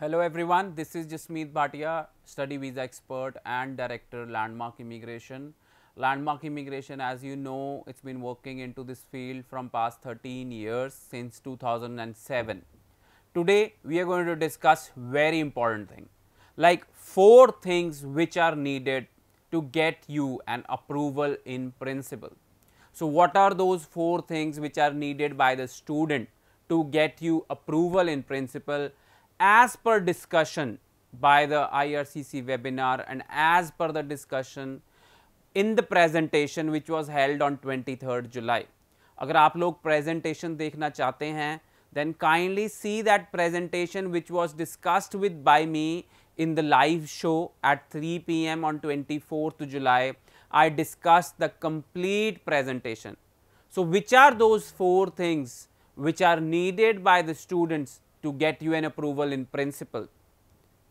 Hello everyone, this is Jasmeet Bhatia, study visa expert and director Landmark Immigration. Landmark Immigration as you know it's been working into this field from past 13 years since 2007. Today we are going to discuss very important thing like four things which are needed to get you an approval in principle. So what are those four things which are needed by the student to get you approval in principle as per discussion by the IRCC webinar and as per the discussion in the presentation which was held on 23rd July. अगर आप लोग presentation देखना चाहते हैं then kindly see that presentation which was discussed with by me in the live show at 3 pm on 24th July. I discussed the complete presentation. So, which are those four things which are needed by the students to get UN approval in principle.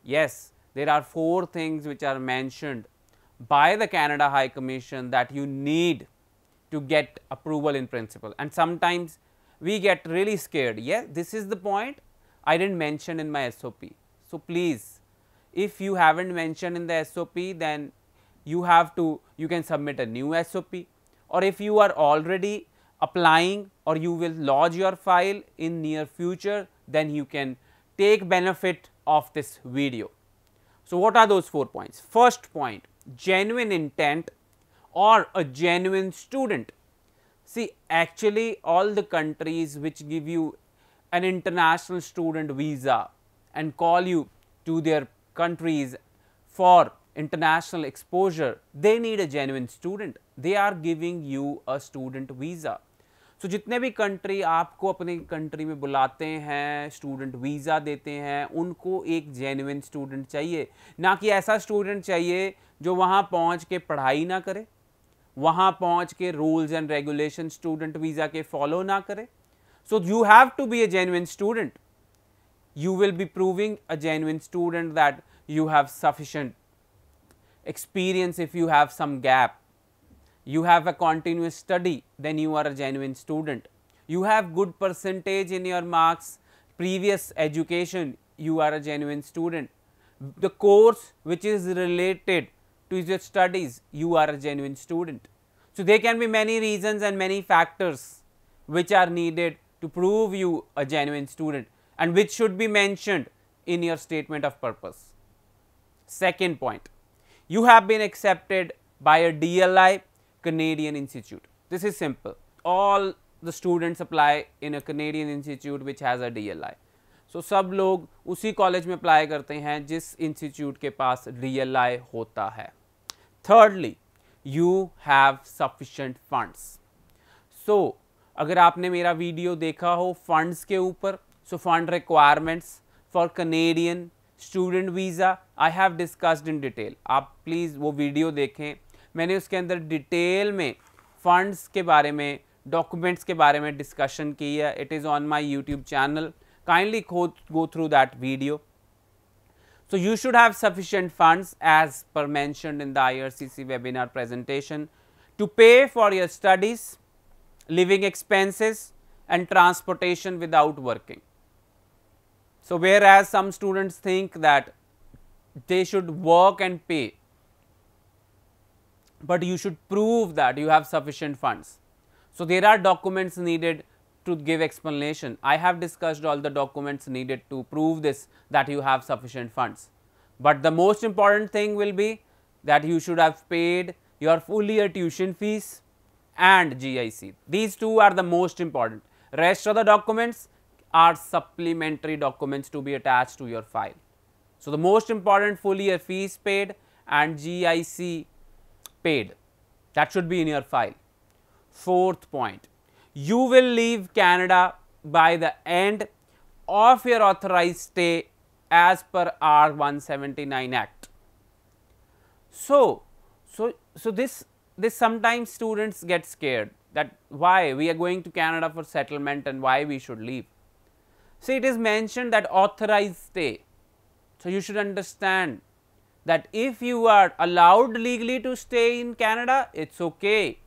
Yes, there are four things which are mentioned by the Canada High Commission that you need to get approval in principle and sometimes we get really scared. Yeah, this is the point I did not mention in my SOP. So, please if you have not mentioned in the SOP then you have to you can submit a new SOP or if you are already applying or you will lodge your file in near future then you can take benefit of this video. So, what are those four points? First point genuine intent or a genuine student. See actually all the countries which give you an international student visa and call you to their countries for international exposure, they need a genuine student. They are giving you a student visa. So so, जितने भी country आपको अपने country में बुलाते हैं student visa देते हैं उनको एक जेन्यन स्टूडेंट चाहिए ना कि ऐसा स्टूडेंट चाहिए जो वहाँ पहुँच के पढ़ाई ना करे वहाँ पहुँच के rules and regulation student visa के फॉलो ना करे so you have to be a genuine student you will be proving a genuine student that you have sufficient experience if you have some gap you have a continuous study, then you are a genuine student. You have good percentage in your marks, previous education, you are a genuine student. The course which is related to your studies, you are a genuine student. So, there can be many reasons and many factors which are needed to prove you a genuine student and which should be mentioned in your statement of purpose. Second point, you have been accepted by a DLI Canadian institute. This is simple. All the students apply in a Canadian institute which has a DLI. So सब लोग उसी college में apply करते हैं जिस institute के पास DLI होता है Thirdly, you have sufficient funds. So अगर आपने मेरा वीडियो देखा हो funds के ऊपर so fund requirements for Canadian student visa, I have discussed in detail. आप please वो वीडियो देखें मैंने उसके अंदर डिटेल में फंड्स के बारे में डॉक्यूमेंट्स के बारे में डिस्कशन की है it is kindly go through that video. So, you should have sufficient funds as per mentioned in the IRCC webinar presentation to pay for your studies, living expenses and transportation without working. So, whereas some students think that they should work and pay, but you should prove that you have sufficient funds. So, there are documents needed to give explanation. I have discussed all the documents needed to prove this that you have sufficient funds, but the most important thing will be that you should have paid your full year tuition fees and GIC. These two are the most important. Rest of the documents are supplementary documents to be attached to your file. So, the most important full year fees paid and GIC paid that should be in your file. Fourth point, you will leave Canada by the end of your authorized stay as per R 179 Act. So, so, so this, this sometimes students get scared that why we are going to Canada for settlement and why we should leave. See, it is mentioned that authorized stay. So, you should understand that if you are allowed legally to stay in Canada, it is okay,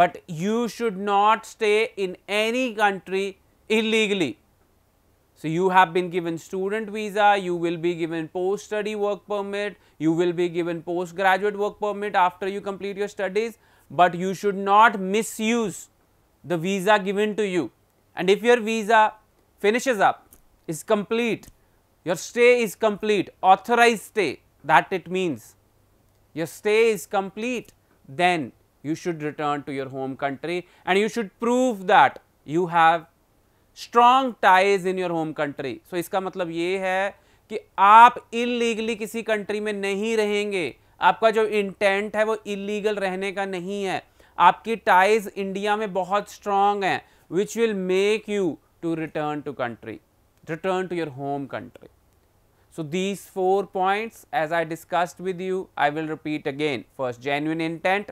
but you should not stay in any country illegally. So, you have been given student visa, you will be given post study work permit, you will be given postgraduate work permit after you complete your studies, but you should not misuse the visa given to you. And if your visa finishes up, is complete, your stay is complete, authorized stay, that it means your stay is complete, then you should return to your home country and you should prove that you have strong ties in your home country. So, iska matlab ye hai ki aap illegally kisi country mein nahi rahenge aapka jo intent hai wo illegal rehne ka nahi hai aapki ties india mein bahut strong hai which will make you to return to country return to your home country So, these four points as I discussed with you, I will repeat again. First, genuine intent.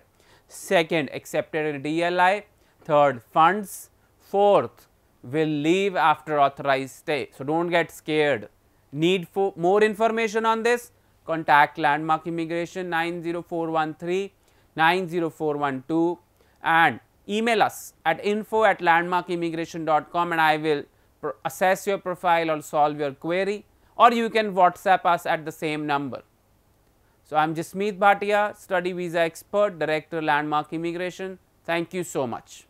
Second, accepted DLI. Third, funds. Fourth, will leave after authorized stay. So, do not get scared. Need for more information on this? Contact Landmark Immigration 90413, 90412 and email us at info at landmarkimmigration.com and I will assess your profile or solve your query or you can WhatsApp us at the same number. So, I am Jasmeet Bhatia, study visa expert, director landmark immigration. Thank you so much.